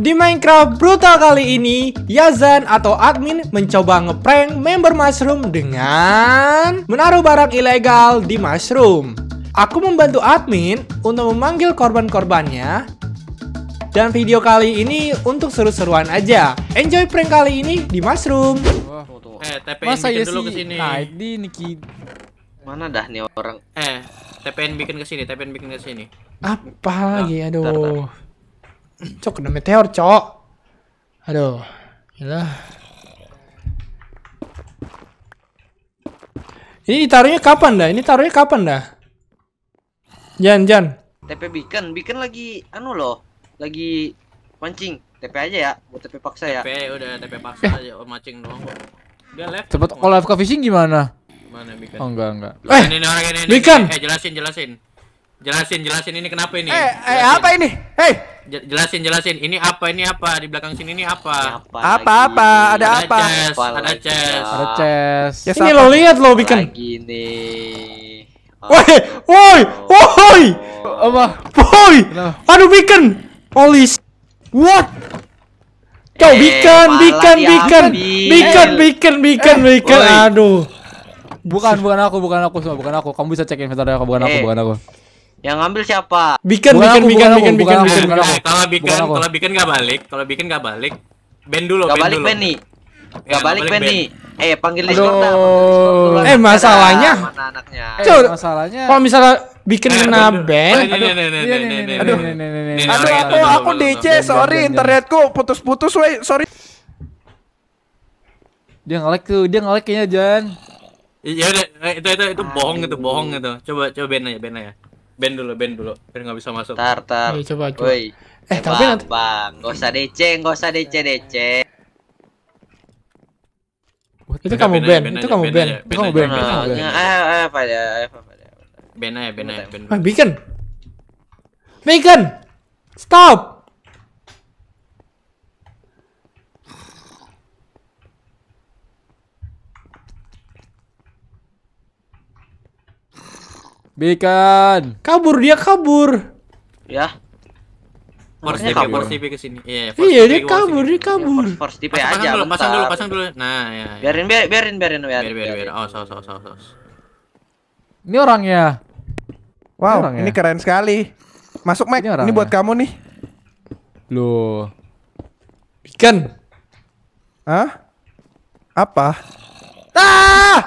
Di Minecraft Brutal kali ini, Yazan atau admin mencoba ngeprank member Mushroom dengan menaruh barang ilegal di Mushroom. Aku membantu admin untuk memanggil korban-korbannya dan video kali ini untuk seru-seruan aja. Enjoy prank kali ini di Mushroom. Eh, Masa ya dulu ke sini. Niki. Mana dah nih orang? Eh, TPN bikin ke sini, TPN bikin ke sini. Apa lagi ya, aduh. Tar, tar. Cok, kena meteor, cok. Aduh. Yalah. Ini taruhnya kapan dah? Ini taruhnya kapan dah? Jan, Jan. TP Beacon, Beacon lagi anu loh. Lagi mancing. TP aja ya, buat TP paksa ya. TP udah TP paksa eh. aja, mancing doang kok. Dia left. Cepet kalau FK fishing gimana? Mana Beacon? Oh enggak, enggak. Eh, ini orang ini. Beacon. Eh, jelasin, jelasin. Jelasin, jelasin ini kenapa ini? Eh, eh apa ini? Hei, jelasin, jelasin ini apa ini apa di belakang sini ini apa? Apa apa, ada, ada apa? Chest, apa ada chest, ada chest. Yes, ini lo lihat lo bikin. Gini. Woi, woi, woi. Apa? Woi. Aduh bikin. Polis, What? Kau eh, bikin, bikin, eh. bikin, bikin, eh, bikin, bikin, bikin. Aduh. Bukan, bukan aku, bukan aku semua, bukan aku. Kamu bisa cek inventory aku, bukan aku, bukan aku. Yang ngambil siapa? Bikin bikin bikin bikin bikin bikin. Kalau bikin kalau bikin nggak balik, kalau bikin nggak balik, Ben dulu. Nggak balik band nih. Nggak balik band nih. Eh panggil Discord Eh masalahnya. Mana eh, masalahnya. Kalau misalnya bikin kena Ben? Aduh, aduh, aduh, aku aku DC, sorry internetku putus-putus, weh, sorry. Dia nge-lag tuh, dia nge-lag kayaknya Jan. Iya udah, iya, iya, itu itu itu bohong itu bohong itu. Coba coba Ben aja, Ben aja band dulu, band dulu. Biar nggak bisa masuk. Tar, tar. Ayo, iya, coba, coba. Woy. Eh, eh, tapi nanti. Bang, nggak usah DC, gak usah DC, DC. Itu kamu band, itu kamu band, itu kamu band. Ah ayo, ah, pada, eh, ayo, pada. Band aja, band aja, band. Ah, Beacon, Beacon, stop. Bikan. Kabur dia kabur. Ya. Force DP kabur sih ke sini. Iya, iya, iya dia kabur, dia iya, kabur. Force DP aja. Pasang dulu, pasang dulu, pasang dulu. Nah, ya. Biarin biarin biarin biarin. Biarin biarin. Oh, saus saus saus. Ini orangnya. Wow, ini, ini keren sekali. Masuk Mike, ini, ini buat kamu nih. Loh. Bikan. Hah? Apa? Ah!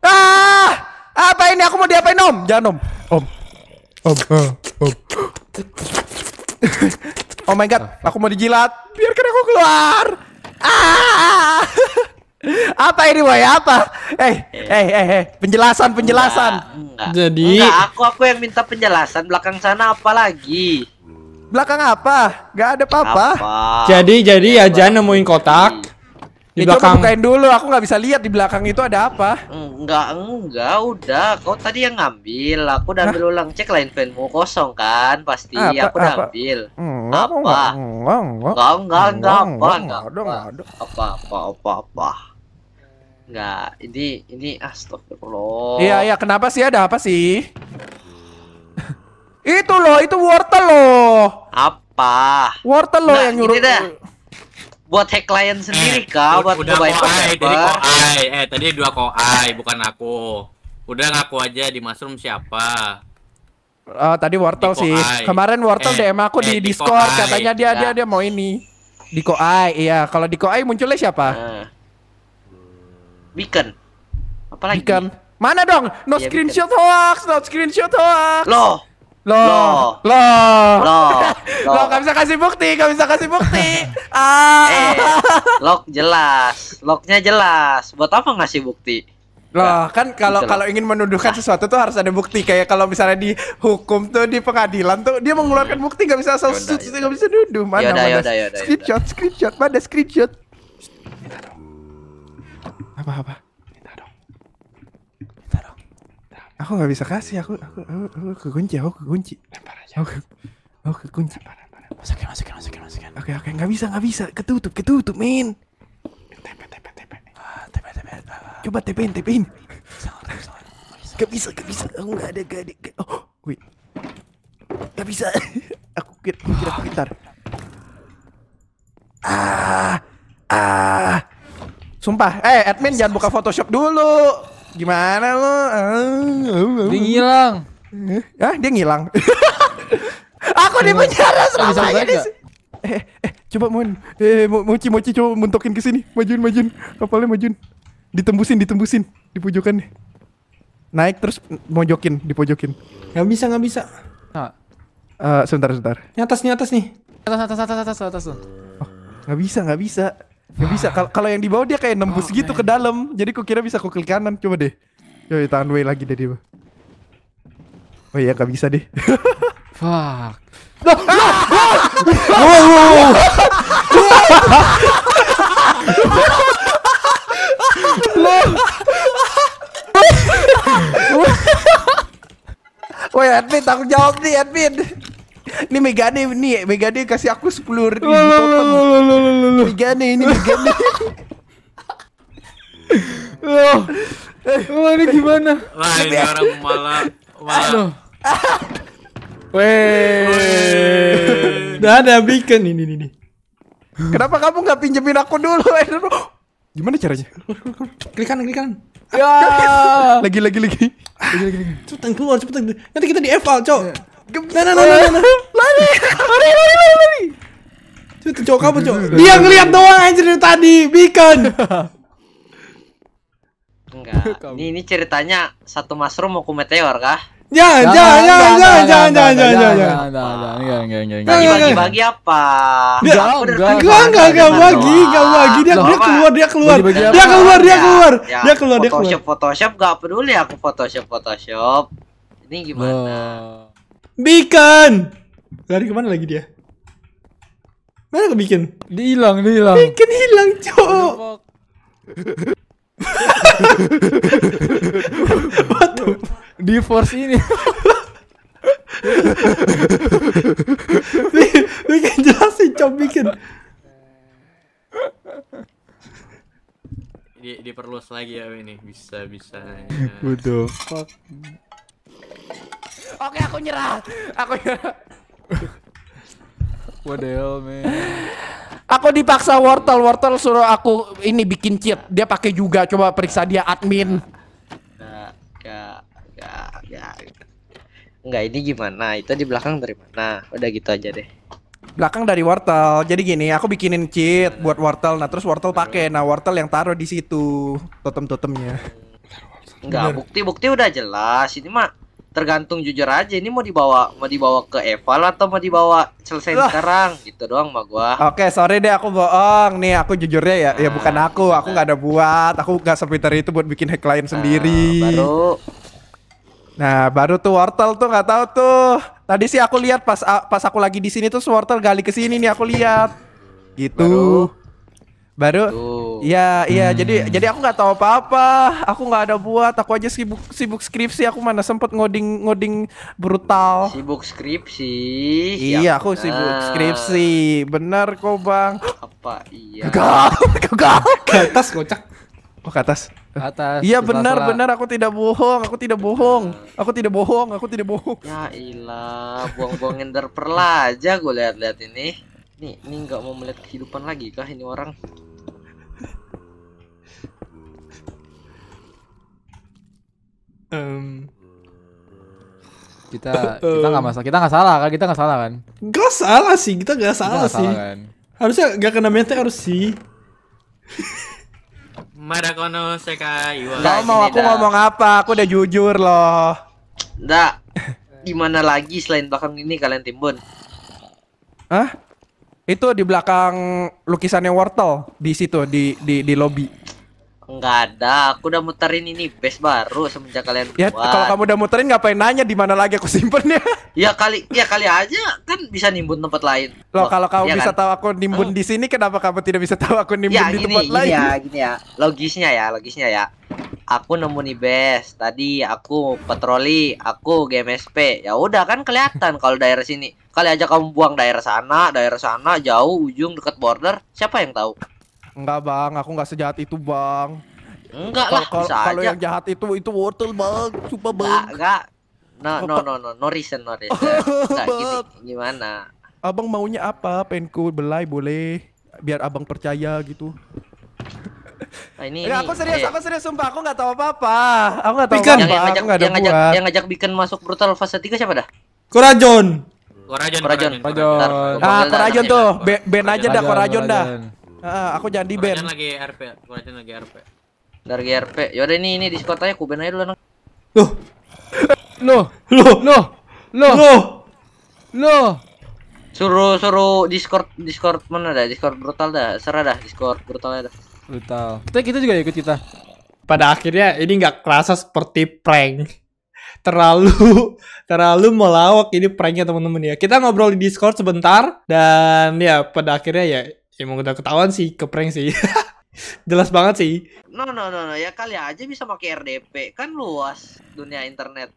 Ah! Apa ini aku mau diapain om? Jangan om. Om. Om. Uh, om. oh my god, aku mau dijilat. Biarkan aku keluar. Ah. apa ini boy apa eh eh eh, eh, penjelasan penjelasan enggak, enggak. jadi enggak, aku aku yang minta penjelasan belakang sana apa lagi belakang apa nggak ada apa-apa jadi jadi ya jangan nemuin kotak iya. Di ya belakang. coba bukain dulu, aku nggak bisa lihat di belakang itu ada apa. Enggak, enggak, udah. Kau tadi yang ngambil, aku udah ambil ulang cek lain fanmu kosong kan, pasti apa, aku udah apa? ambil. Enggak, apa? Enggak, enggak, enggak, enggak, enggak, apa, enggak, enggak, enggak, ada. Apa, apa, apa, apa. Enggak, ini, ini astagfirullah. Iya, iya, kenapa sih ada apa sih? itu loh, itu wortel loh. Apa? Wortel loh nah, yang nyuruh. Ini dah buat hack client sendiri eh, kah buat udah koai, tadi koai. Eh tadi dua koai eh, bukan aku. Udah ngaku aja di mushroom siapa? Uh, tadi wortel di sih. Eh. Kemarin wortel eh, DM aku eh, di, di Discord koai. katanya dia nah. dia iya. dia mau ini. Di koai iya. Kalau di koai munculnya siapa? Uh. Beacon. lagi? Beacon. Mana dong? No ya, screenshot hoax, no screenshot hoax. Loh, Loh. Loh. Loh. Loh. Loh, gak bisa kasih bukti, gak bisa kasih bukti. ah. Eh, lock jelas. locknya jelas. Buat apa ngasih bukti? Loh, kan kalau kalau ingin menuduhkan nah. sesuatu tuh harus ada bukti. Kayak kalau misalnya di hukum tuh di pengadilan tuh dia mengeluarkan bukti gak bisa asal sud gak bisa nuduh. Mana yaudah, mana. Yaudah, yaudah, screenshot, screenshot, mana screenshot. Apa apa? aku nggak bisa kasih aku aku aku, aku kekunci aku kekunci lempar aja aku, aku kekunci lempar, lempar. masukin masukin masukin masukin oke oke nggak bisa nggak bisa ketutup ketutup min tepe tepe tepe ah, tepe tepe coba tepein tepein Gak bisa, gak bisa, aku gak ada, gak ada, Oh, wait Gak bisa Aku kira, aku kira pintar Ah, ah Sumpah, eh admin jangan buka photoshop dulu Gimana lo? Dia ngilang. Ah, dia ngilang. Aku di penjara selama ini. Eh, eh, coba Mun. Eh, Mochi Mochi coba muntokin ke sini. Majuin, majuin. Kapalnya majuin. Ditembusin, ditembusin di pojokan nih. Naik terus mojokin, dipojokin. Gak bisa, gak bisa. Nah. Eh, Uh, sebentar, sebentar. Ini atas nih, atas nih. Atas, atas, atas, atas, atas. atas. Oh, gak bisa, gak bisa. Gak ya bisa. Kalau yang di bawah dia kayak nembus oh, gitu man. Iya, ke iya. dalam. Jadi ku kira bisa ku klik kanan. Coba deh. Yo, tahan way lagi deh dia. Oh iya gak bisa deh. Fuck. Wow, wow. Woi admin tanggung jawab nih admin. Ini Megane nih, Megane kasih aku sepuluh ribu token. Megane ini Megane. Loh, oh, ini gimana? Lah ini orang malah malah. Weh, udah ada beacon ini ini nih. Kenapa kamu nggak pinjemin aku eh, dulu? Gimana caranya? Klik kanan, klik kanan. Ya. Ah. Lagi lagi lagi. Lagi lagi lagi. Cepetan keluar, cepetan. Nanti kita di eval, Cok. Ya. Nah, nah, nah, nah, nah. nah. Lari, lari, lari, lari, lari. Itu cowok kamu, cowok. Dia ngeliat doang anjir dari tadi, beacon. Enggak. Ini ceritanya satu mushroom mau ke meteor kah? Ya, ya, ya, jangan, jangan, jangan, jangan, jangan, jangan, jangan, jangan, jangan, jangan, jangan, jangan, Bagi-bagi apa? Enggak, enggak, enggak, enggak bagi, enggak bagi. Dia dia keluar, dia keluar, dia keluar, dia keluar, dia keluar, dia keluar. Photoshop, Photoshop, enggak peduli aku Photoshop, Photoshop. Ini gimana? Bikin. Lari kemana lagi dia? Mana ke bikin? Dia hilang, hilang. Bikin hilang, cok. What the... Di force ini. bikin jelasin, cok bikin. Di diperluas lagi ya ini bisa bisa. Butuh. Fuck. Oke, aku nyerah. Aku nyerah. What the hell, man? Aku dipaksa wortel, wortel suruh aku ini bikin cheat. Dia pakai juga, coba periksa dia admin. Gak, gak, gak, Enggak, ini gimana? Itu di belakang dari mana? Udah gitu aja deh. Belakang dari wortel. Jadi gini, aku bikinin cheat buat wortel. Nah, terus wortel pakai. Nah, wortel yang taruh di situ totem-totemnya. Enggak, bukti-bukti udah jelas. Ini mah tergantung jujur aja ini mau dibawa mau dibawa ke Eval atau mau dibawa selesai Loh. sekarang gitu doang mah gua. Oke, okay, sorry deh aku bohong. Nih aku jujurnya ya, nah, ya bukan nah, aku, aku nah. nggak ada buat. Aku nggak sepinter itu buat bikin hack lain nah, sendiri. Baru Nah, baru tuh wortel tuh nggak tahu tuh. Tadi sih aku lihat pas pas aku lagi di sini tuh wortel gali ke sini nih aku lihat. Gitu baru ya iya hmm. jadi jadi aku nggak tahu apa-apa aku nggak ada buat aku aja sibuk sibuk skripsi aku mana sempet ngoding ngoding brutal sibuk skripsi iya ya aku sibuk skripsi benar kok bang apa iya gagal gagal ke atas kocak oh ke atas atas iya benar benar aku tidak bohong aku tidak bohong aku tidak bohong aku tidak bohong ya ilah buang-buang ender perla aja gue lihat-lihat ini nih ini nggak mau melihat kehidupan lagi kah ini orang Um, kita kita nggak masalah kita nggak salah kan kita nggak salah kan nggak salah sih kita nggak salah, kita sih kan? harusnya nggak kena harus sih Marakono Sekai Gak mau aku ngomong apa Aku udah jujur loh Nggak Gimana lagi selain belakang ini kalian timbun Hah? Itu di belakang lukisannya wortel Di situ di di, di lobby Enggak ada, aku udah muterin ini base baru semenjak kalian keluar. Ya, kalau kamu udah muterin ngapain nanya di mana lagi aku simpennya ya? Ya kali ya kali aja kan bisa nimbun tempat lain. Loh, Loh kalau kamu ya bisa kan? tahu aku nimbun oh. di sini kenapa kamu tidak bisa tahu aku nimbun ya, di gini, tempat gini lain? Ya, gini ya. Logisnya ya, logisnya ya. Aku nemu nih base, tadi aku patroli, aku GMSP. Ya udah kan kelihatan kalau daerah sini. Kali aja kamu buang daerah sana, daerah sana jauh ujung dekat border, siapa yang tahu? Enggak bang, aku nggak sejahat itu bang. Enggak lah, kalau yang jahat itu itu wortel bang, coba bang. Enggak, enggak. No, no, no, no, no reason, no reason. Nah, gini, gimana? Abang maunya apa? Penku belai boleh, biar abang percaya gitu. Nah, ini, ya, ini, aku serius, ayo. aku serius sumpah, aku nggak tahu apa-apa. Aku nggak tahu apa-apa. Yang, ngajak, yang ngajak, yang ngajak bikin masuk brutal fase tiga siapa dah? Korajon. Korajon. Korajon. Korajon. Ah, Korajon tuh. Ben aja dah Korajon dah. Ah, aku jangan di ban. lagi RP, Kurajan lagi RP. Lagi RP. Yaudah ini ini di Discord aja, ban aja dulu nang. Loh. No. lo No. No. No. No. Suruh suruh Discord Discord mana dah? Discord brutal dah. Serah dah Discord brutal dah. Brutal. Kita kita juga ikut kita. Pada akhirnya ini nggak kerasa seperti prank terlalu terlalu melawak ini pranknya teman-teman ya. Kita ngobrol di Discord sebentar dan ya pada akhirnya ya emang udah ketahuan sih ke prank sih jelas banget sih no no no no ya kali aja bisa pakai RDP kan luas dunia internet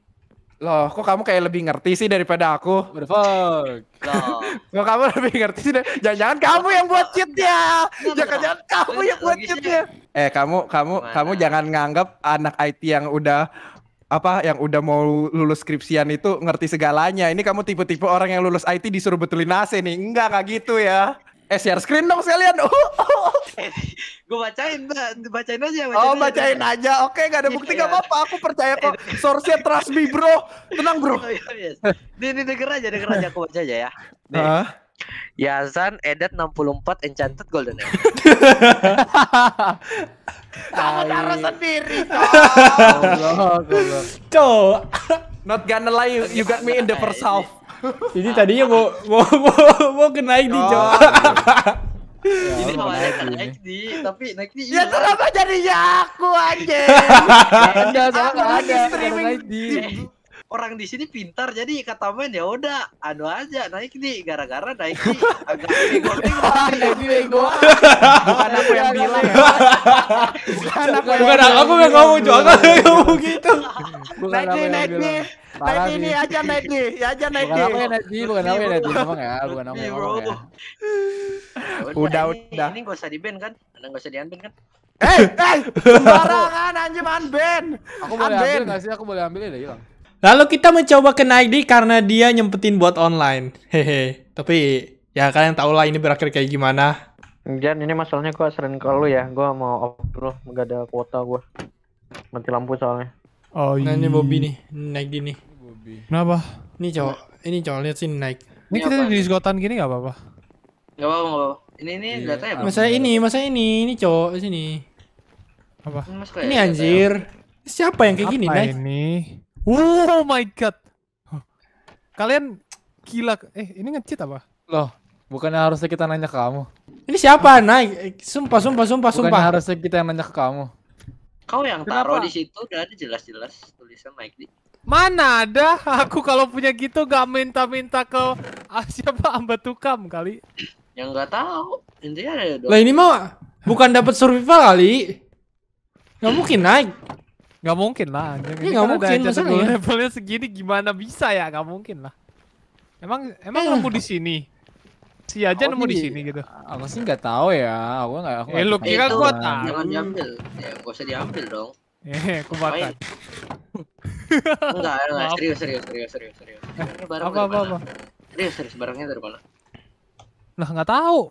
Loh, kok kamu kayak lebih ngerti sih daripada aku? What the fuck? Loh. kok kamu lebih ngerti sih? Jangan-jangan kamu yang buat cheat ya? Jangan-jangan kamu yang buat cheat ya? Eh, kamu kamu Mana? kamu jangan nganggap anak IT yang udah apa yang udah mau lulus skripsian itu ngerti segalanya. Ini kamu tipe-tipe orang yang lulus IT disuruh betulin AC nih. Enggak, kayak gitu ya. Eh share screen dong sekalian. Oh, oh. oh. oh. gue bacain, bacain aja. Bacain oh bacain aja, aja. oke okay, gak ada bukti iya, gak iya. apa-apa. Aku percaya kok. source trust me bro. Tenang bro. Nih, oh, yes. Iya, denger aja, denger aja. Aku baca aja ya. Nih. Uh. Yasan edit 64 Enchanted Golden Kamu taruh sendiri. Cok. Not gonna lie, you, you got me in the first half. Ini tadinya mau mau mau, mau ke naik di coba. Ya, ini mau naik di, tapi naik di. Ya kenapa ya aku aja? Ada sama ada. Streaming di eh, orang di sini pintar jadi kata main ya udah anu aja naik nih gara-gara naik nih agak bego bego bukan aku yang bilang ya bukan aku yang ngomong juga ngomong gitu naik di naik di Parah naik ini aja naik di, ya aja naik di. Ya, bukan apa ya naik di, bukan apa ya naik di, ngomong ya, bukan naik ya. Udah, udah. Ini gak usah di band kan? Ada Gak usah di unband kan? Eh, eh, sembarangan man unband. Aku boleh ambil nggak sih? Aku boleh ambil ya, hilang. Lalu kita mencoba ke naik di karena dia nyempetin buat online. Hehe. Tapi ya kalian tau lah ini berakhir kayak gimana. Jan, ini masalahnya gue sering ke lu ya. Gue mau off lu, gak ada kuota gue. Mati lampu soalnya. Oh iya. Nah, ini hmm. Bobby nih, naik di nih. Kenapa? Ini cowok, ini cowok lihat sini naik. Ini, ini kita di diskotan gini gak apa-apa? Gak apa-apa. Ini ini yeah. data ya. Masa ini, masa ini, ini cowok sini. Apa? Ini anjir. Siapa yang kayak apa gini, naik? ini? oh my god. Kalian gila. Eh, ini ngecit apa? Loh, bukannya harusnya kita nanya ke kamu. Ini siapa? Naik. Eh, sumpah, sumpah, sumpah, bukannya sumpah. harusnya kita yang nanya ke kamu. Kau yang taruh di situ udah ada jelas-jelas tulisan naik di. Mana ada aku kalau punya gitu gak minta-minta ke ah, siapa siapa tukam kali. Yang nggak tahu. Intinya ada dong. Lah ini mah bukan dapat survival kali. Gak mungkin naik. Gak mungkin lah. Iya, ini gak kan mungkin maksudnya. Levelnya segini gimana bisa ya? Gak mungkin lah. Emang emang eh. nemu di sini. Si aja aku oh, nemu di iya. sini gitu. Aku sih nggak tahu ya. Aku nggak. Aku eh, lu kira eh, gua tahu. Jangan diambil. Ya, gak usah diambil dong. Eh, aku enggak, enggak, serius, serius, serius, serius, serius. Eh, barang apa, apa, apa? Serius, serius, barangnya dari mana? Lah, nggak tahu.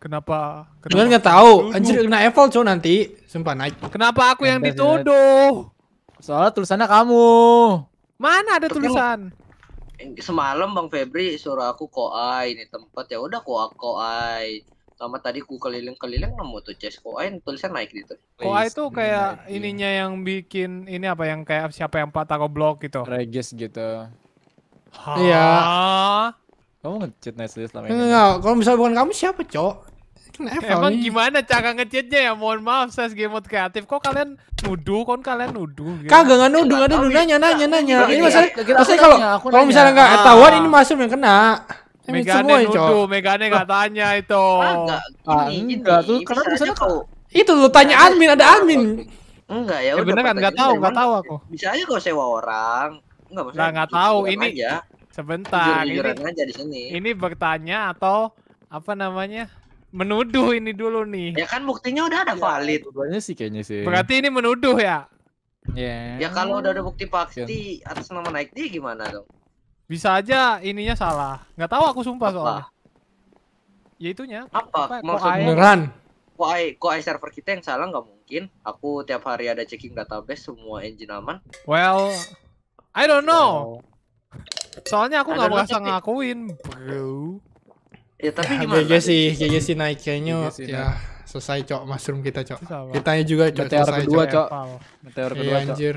Kenapa? kenapa Lu nggak tahu. Anjir kena evol cow nanti. Sumpah naik. Kenapa aku yang dituduh? Soalnya tulisannya kamu. Mana ada tulisan? Semalam Bang Febri suruh aku koai ini tempat ya udah koa koai sama tadi ku keliling-keliling nemu tuh chest yang tulisan naik gitu. Koin itu kayak iya. ininya yang bikin ini apa yang kayak siapa yang patah goblok gitu. Regis gitu. Iya. Kamu ngechat list selama ini? Enggak, kalau misalnya bukan kamu siapa, Cok? Emang eh, nih. gimana cara ngechatnya ya? Mohon maaf, saya sebagai mode kreatif. Kok kalian nuduh? Kok kalian nuduh? Gitu? Kagak nggak nuduh, nggak nuduh. Nanya, nanya, nanya. Ini masalah, maksudnya kalau kalau misalnya nggak ah. ketahuan ini masuk yang kena. Megane nuduh, Megane gak tanya itu. Ah, enggak tuh, karena bisa Itu lu tanya admin, ada admin. Enggak ya, ya eh, Bener kan enggak tahu, enggak tahu aku. Bisa aja kau sewa orang. Enggak maksudnya. Enggak tahu ini. Aja. Sebentar. Jujur ini, aja di sini. Ini bertanya atau apa namanya? Menuduh ini dulu nih. Ya kan buktinya udah ada valid. Iya, tuduhannya sih kayaknya sih. Berarti ini menuduh ya? Yeah. Ya kalau udah ada bukti pasti iya. atas nama naik dia gimana dong? Bisa aja ininya salah. Nggak tahu aku sumpah apa? soalnya. Ya itunya. Apa? apa? Ya, Maksud beneran? Kok kok server kita yang salah nggak mungkin. Aku tiap hari ada checking database semua engine aman. Well, I don't know. Oh. Soalnya aku nggak merasa ngakuin, bro. Ya tapi ya, gimana? sih, GG sih naik kayaknya ya selesai cok mushroom kita cok. Kita juga cok. Meteor kedua cok. Meteor kedua iya, cok. Anjir.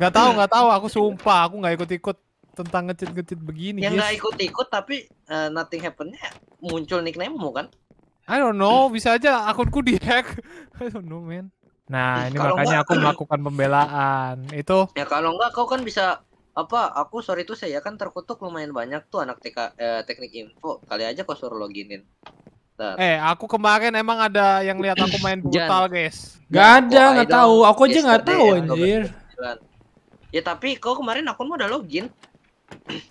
Gak tahu, gak tahu. Aku sumpah, aku nggak ikut-ikut tentang ngecit-ngecit begini. Yang nggak ikut-ikut tapi uh, nothing happennya muncul nickname-mu kan? I don't know, bisa aja akunku dihack. I don't know, man. Nah, ini makanya aku melakukan pembelaan. Itu Ya kalau enggak kau kan bisa apa aku sorry tuh saya ya, kan terkutuk lumayan banyak tuh anak TK, eh, teknik info kali aja kau suruh loginin Bentar. Eh, aku kemarin emang ada yang lihat aku main brutal, guys. Gak ada, oh, nggak tahu. Aku aja nggak tahu, ya, anjir. Ya tapi kok kemarin akunmu udah login.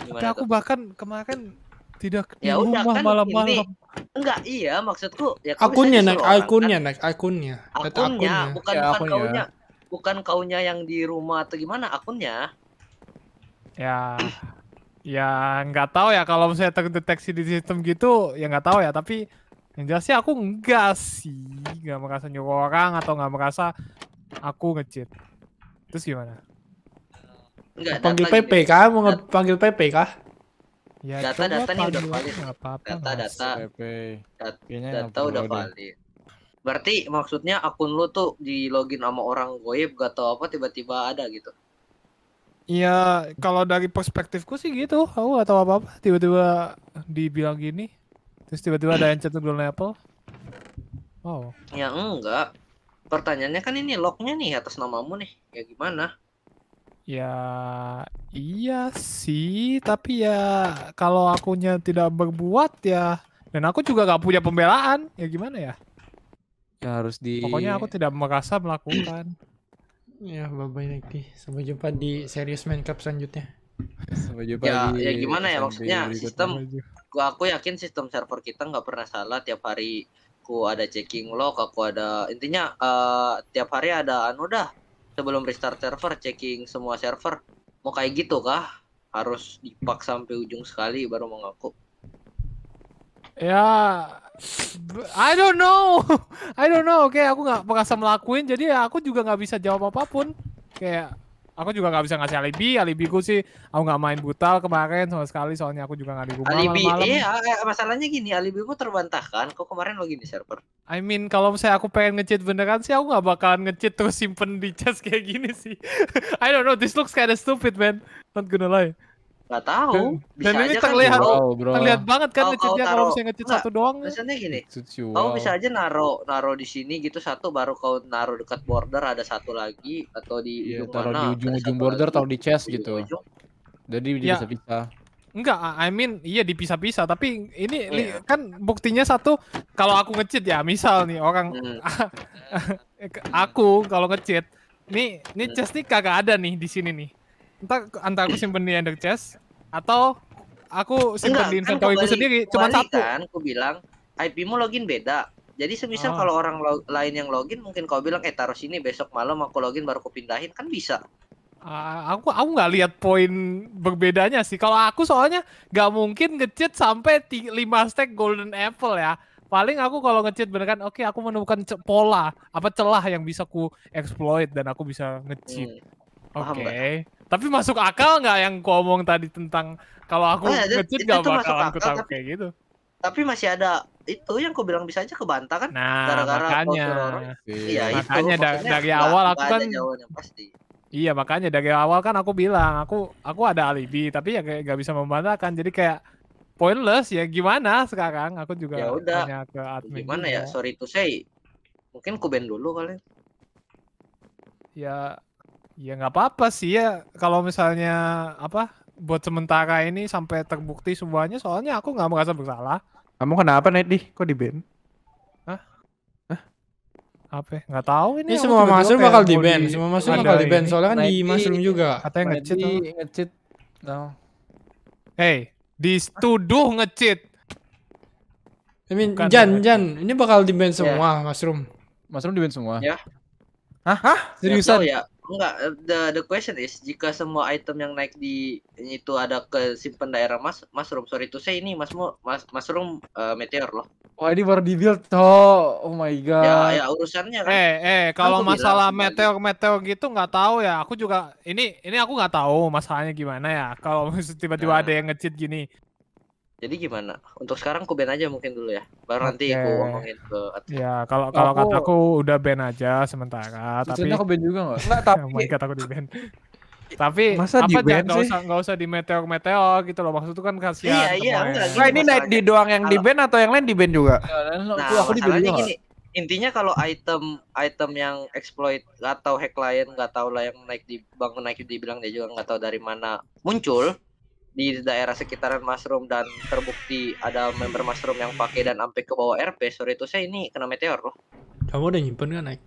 Tapi aku bahkan kemarin tidak ya di udah, rumah kan malam-malam. Enggak, iya maksudku ya akunnya kan? nak akunnya naik akunnya. Akunnya bukan ya, bukan kaunya. Bukan kaunya yang di rumah atau gimana akunnya. Ya ya nggak tahu ya kalau misalnya terdeteksi di sistem gitu ya nggak tahu ya tapi yang jelas sih aku enggak sih nggak merasa nyuruh orang atau nggak merasa aku ngecit terus gimana Enggak, panggil PP kah? Mau panggil PP kah? Ya, data data nih udah valid. Apa -apa, data data. PP. Data, data udah valid. Berarti maksudnya akun lu tuh di login sama orang goib gak tau apa tiba-tiba ada gitu. Iya, kalau dari perspektifku sih gitu. Aku gak tau apa-apa, tiba-tiba dibilang gini. Terus tiba-tiba ada yang chat golden apple. Oh. Ya enggak. Pertanyaannya kan ini lognya nih atas namamu nih. Ya gimana? Ya, iya sih, tapi ya kalau akunya tidak berbuat ya dan aku juga gak punya pembelaan, ya gimana ya? Ya harus di Pokoknya aku tidak merasa melakukan. ya, bye bye Nekti. Sampai jumpa di serius main Cup selanjutnya. Sampai jumpa ya, di Ya gimana ya maksudnya sistem gua aku yakin sistem server kita nggak pernah salah tiap hari ku ada checking log, aku ada intinya uh, tiap hari ada anu dah sebelum restart server checking semua server mau kayak gitu kah harus dipak sampai ujung sekali baru mau ngaku ya I don't know I don't know oke okay, aku nggak merasa melakuin jadi ya aku juga nggak bisa jawab apapun kayak Aku juga nggak bisa ngasih alibi. Alibiku sih aku nggak main butal kemarin sama sekali soalnya aku juga nggak di rumah. Alibi, malam. iya eh, masalahnya gini, alibiku terbantahkan. Kok kemarin lo di server? I mean kalau misalnya aku pengen ngecheat beneran sih aku nggak bakalan ngecheat terus simpen di chest kayak gini sih. I don't know, this looks kinda stupid man. Not gonna lie. Gak tahu. Bisa Dan ini kan, terlihat, kan, bro. Bro. terlihat banget kan ngecutnya kalau misalnya ngecut satu doang. Misalnya gini, kamu bisa aja naro naro di sini gitu satu baru kau naro dekat border ada satu lagi atau di iya, ujung taruh mana, di ujung-ujung border atau di chest gitu. Ujung. Jadi ya. bisa Enggak, I mean iya dipisah-pisah tapi ini oh, iya. kan buktinya satu kalau aku ngecit ya misal nih orang mm. aku kalau ngecit nih nih hmm. chest nih kagak ada nih di sini nih entar antara aku simpen di ender chest atau aku simpen Enggak, di inventory kan sendiri cuma satu kan aku bilang IP mu login beda jadi semisal oh. kalau orang lo- lain yang login mungkin kau bilang eh taruh sini besok malam aku login baru aku pindahin kan bisa Uh, aku aku nggak lihat poin berbedanya sih. Kalau aku soalnya nggak mungkin ngecet sampai 5 stack golden apple ya. Paling aku kalau bener kan oke okay, aku menemukan pola apa celah yang bisa ku exploit dan aku bisa ngecheat Hmm. Oke. Okay. Tapi masuk akal nggak yang ku omong tadi tentang kalau aku nah, ngecit nggak aku tahu kayak gitu. Tapi masih ada itu yang ku bilang bisa aja kebantah kan nah, gara-gara makanya iya Iya, makanya itu, da dari awal aku kan pasti. Iya makanya dari awal kan aku bilang aku aku ada alibi tapi ya kayak nggak bisa membantahkan jadi kayak pointless ya gimana sekarang aku juga ya udah tanya ke admin gimana ya? juga. ya sorry to say mungkin ku band dulu kali ya Ya nggak apa-apa sih ya kalau misalnya apa buat sementara ini sampai terbukti semuanya soalnya aku nggak merasa bersalah. Kamu kenapa di? Kok di band? Hah? Hah? Apa? Nggak tahu ini. Ini semua mushroom ya? bakal di band. Semua masuk bakal di band soalnya kan di mushroom juga. Katanya ngecit. Ngecit. Tahu. Hey, di ngecit. I mean, Bukan Jan, Jan, ini bakal di band ya. semua, yeah. Mushroom. Mushroom di band semua? Ya. Yeah. Hah? Hah? Seriusan? Ya, enggak the the question is jika semua item yang naik di itu ada ke simpen daerah mas mushroom sorry itu saya ini mas mas mushroom uh, meteor loh wah ini baru di build oh oh my god ya ya urusannya kan eh eh kan kalau masalah meteor meteor gitu nggak tahu ya aku juga ini ini aku nggak tahu masalahnya gimana ya kalau tiba-tiba nah. ada yang ngecit gini jadi gimana? Untuk sekarang aku band aja mungkin dulu ya. Baru okay. nanti aku ngomongin ke Ya, kalau kalau aku... kataku udah band aja sementara, Sebenernya tapi aku band juga enggak? Enggak, tapi oh kataku di band. tapi Masa apa di band gak usah enggak usah di meteor meteor gitu loh maksud itu kan kasihan. Iya, iya, enggak. Nah, ini naik di doang yang kalau... di band atau yang lain di band juga? Nah, nah aku di band juga. Gini, intinya kalau item item yang exploit nggak tahu hack lain nggak tahu lah yang naik di bangun naik dibilang dia juga nggak tahu dari mana muncul di daerah sekitaran Mushroom dan terbukti ada member Mushroom yang pakai dan sampai ke bawah RP sore itu saya ini kena meteor loh. Kamu udah nyimpen kan naik?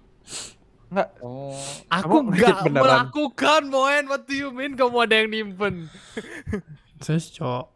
Enggak. Oh. Aku enggak melakukan Moen. What do you mean kamu ada yang nyimpen? saya cok.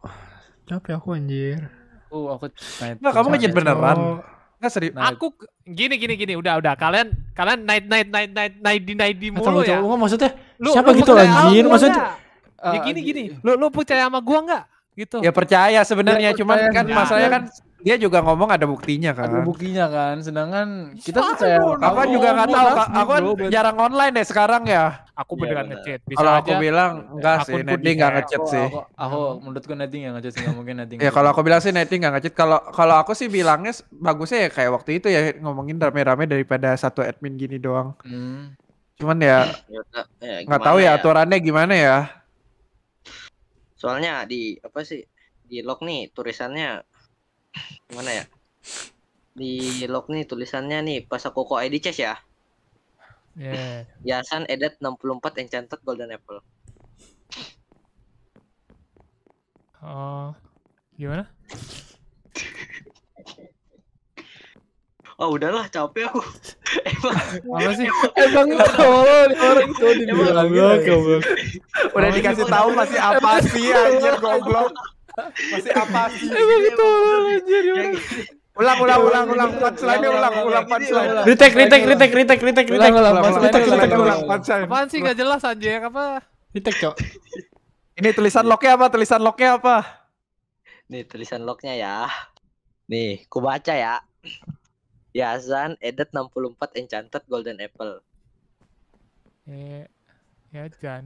Capek aku anjir. oh aku Enggak, kamu ngejit beneran. Enggak serius. Aku gini gini gini udah udah kalian kalian night night night night night di night di eh, mulu ya. maksudnya. siapa gitu anjir? Maksudnya ya eh, gini gini lu lu percaya sama gua nggak gitu ya percaya sebenarnya ya, cuman kan ya. masalahnya kan dia juga ngomong ada buktinya kan ada buktinya kan sedangkan kita percaya apa juga nggak tahu aku kan jarang online deh sekarang ya aku ya, beneran iya. ngechat kalau aku bilang enggak sih nanti hmm. nggak ngechat sih aku, aku menurutku nanti yang ngechat sih mungkin nanti. ya kalau aku bilang sih nanti nggak ngechat kalau kalau aku sih bilangnya bagusnya ya kayak waktu itu ya ngomongin rame-rame daripada satu admin gini doang hmm. cuman ya, ya, ya, ya nggak tahu ya, aturannya gimana ya soalnya di apa sih di log nih tulisannya gimana ya di log nih tulisannya nih pas aku kok ID chest ya yeah. Yasan edit 64 Enchanted Golden Apple oh gimana oh udahlah capek aku emang apa sih emang kalau orang itu dibilang Udah dikasih tahu masih apa sih gitu. anjir goblok. Masih apa sih? Emang itu anjir. Gitu. Ulang ulang ulang ulang punchline ulang ulang punchline. Retake retake retake retake retake retake. Ulang ulang ulang ulang punchline. Apaan sih ulang jelas anjir apa? Retake, Cok. Ini tulisan locknya apa? Tulisan locknya apa? Nih tulisan locknya ya. Nih, ku baca ya. Yazan edit 64 enchanted golden apple. Eh, Yazan.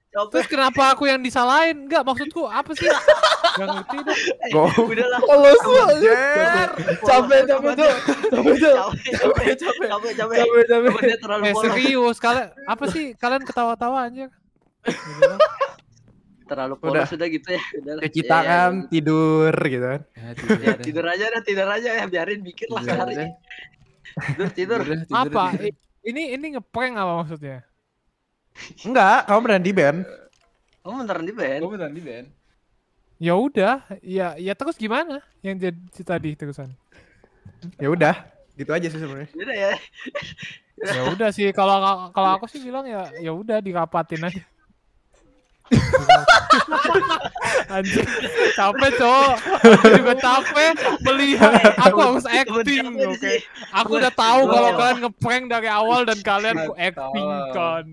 Terus kenapa aku yang disalahin? Enggak, maksudku apa sih? Gak ngerti deh. Eh, udahlah. Kalau oh, su Capek capek tuh. Capek tuh. Capek capek. Capek capek. Capek capek. Terlalu eh, serius. Kalian apa sih? Kalian ketawa-tawa anjir. Terlalu polos sudah gitu ya. Udahlah. Cuci ya, ya, ya, tangan, gitu. tidur gitu kan. Ya, tidur aja dah, tidur aja ya, biarin bikin lah hari. Tidur, tidur. Apa? Ini ini ngeprank apa maksudnya? Enggak, kamu beneran di band. Kamu beneran di band? Kamu beneran di band. Ya udah, ya ya terus gimana? Yang jadi tadi terusan. Ya udah, gitu aja sih sebenarnya. Ya udah ya. ya udah sih kalau kalau aku sih bilang ya ya udah dirapatin aja. Anjir, capek cowok. Aku juga capek melihat. Aku harus acting, oke. Okay? Aku udah tahu kalau kalian ngeprank dari awal dan kalian aku acting kan.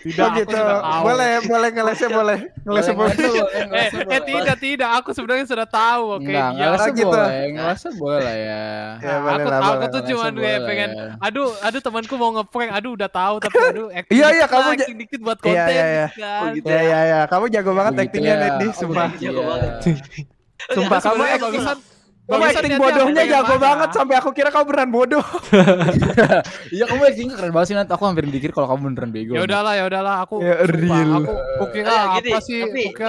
Tidak, oh, gitu. boleh, boleh ngelesnya oh, boleh. Iya. Ngelesnya boleh. boleh. eh, eh, tidak, tidak. Aku sebenarnya sudah tahu. Oke, okay, Nggak, iya. ngelesnya ngelesnya gitu. boleh, ngelesnya boleh ya. ya nah, boleh aku, lah, aku boleh, tuh cuma gue ya pengen. Aduh, aduh temanku mau ngeprank. Aduh, udah tahu tapi aduh. Iya, iya, kamu acting dikit buat iya, konten. Iya, iya, gitu kan. gitu iya. Ya. Iya, iya, kamu jago banget gitu actingnya, ya. Neddy. Sumpah. Jago banget. Sumpah kamu acting kamu acting bodohnya jago banget sampai aku kira kau beneran bodoh. Iya kamu acting keren banget sih nanti aku hampir mikir kalau kamu beneran bego. Ya udahlah ya udahlah aku ya, real. Aku oke eh, apa eh, sih? Oke,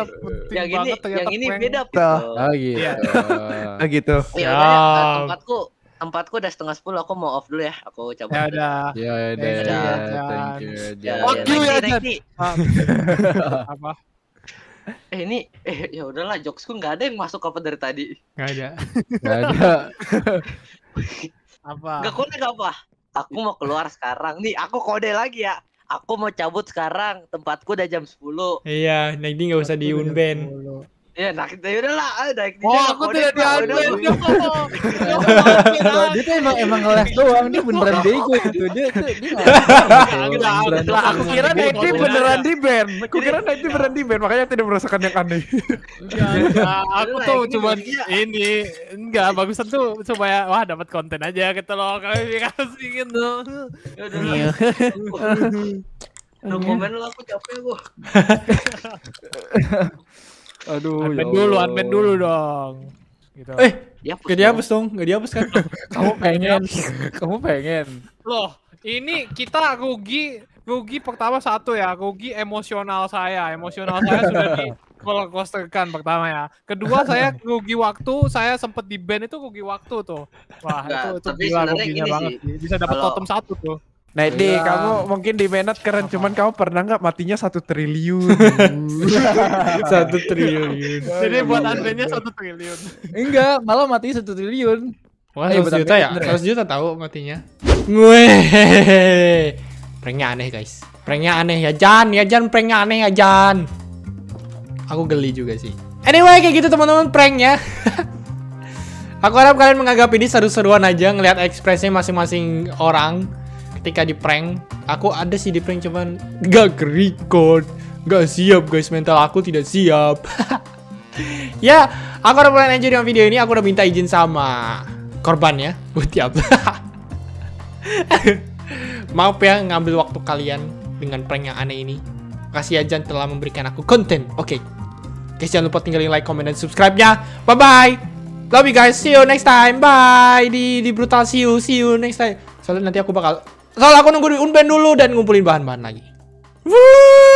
penting banget ternyata yang ini beda oh, iya. gitu. Ah gitu. Ah gitu. Ya, tempatku tempatku udah setengah sepuluh aku mau off dulu ya aku cabut ya udah ya udah thank you ya, udah oke ya, Apa? eh ini eh ya udahlah jokesku nggak ada yang masuk apa dari tadi nggak ada nggak ada apa nggak connect apa aku mau keluar sekarang nih aku kode lagi ya aku mau cabut sekarang tempatku udah jam 10 iya nanti nggak usah diunben Ya naik ya eh, udah lah, naik dia. Oh, aku tidak di Dia tuh emang emang ngeles doang, dia beneran bego itu. Dia dia aku kira naik dia beneran di band. Aku kira naik dia beneran di band, makanya tidak merasakan yang aneh. aku tuh cuma ini enggak bagus tuh supaya wah dapat konten aja gitu loh. Kami harus gitu. Ya iya. No lah aku capek gua. Aduh, unban ya dulu, admin dulu dong. Gitu. Eh, dihapus gak dihapus dong, gak dihapus kan? kamu pengen, kamu pengen. Loh, ini kita rugi rugi pertama satu ya, rugi emosional saya. Emosional saya sudah di kalau coaster kan pertama ya. Kedua saya rugi waktu, saya sempat di band itu rugi waktu tuh. Wah, Nggak, itu itu tapi gila ruginya banget. Sih, Bisa dapat totem satu tuh. Nah, ini ya. kamu mungkin di menat keren, Apa? cuman kamu pernah nggak matinya satu triliun? satu triliun. Jadi buat andrenya satu triliun. Enggak, malah mati satu triliun. Wah, eh, juta ya? ya? Seratus juta tahu matinya. Gue, pranknya aneh guys. Pranknya aneh ya Jan, ya Jan, pranknya aneh ya Jan. Aku geli juga sih. Anyway, kayak gitu teman-teman pranknya. Aku harap kalian menganggap ini seru-seruan aja ngelihat ekspresi masing-masing orang ketika di prank aku ada sih di prank cuman gak record gak siap guys mental aku tidak siap ya aku udah mulai aja dengan video ini aku udah minta izin sama korban ya buat tiap maaf ya ngambil waktu kalian dengan prank yang aneh ini kasih aja telah memberikan aku konten oke okay. guys jangan lupa tinggalin like comment dan subscribe nya bye bye love you guys see you next time bye di di brutal see you see you next time soalnya nanti aku bakal kalau aku nunggu di Unben dulu dan ngumpulin bahan-bahan lagi. Wuh.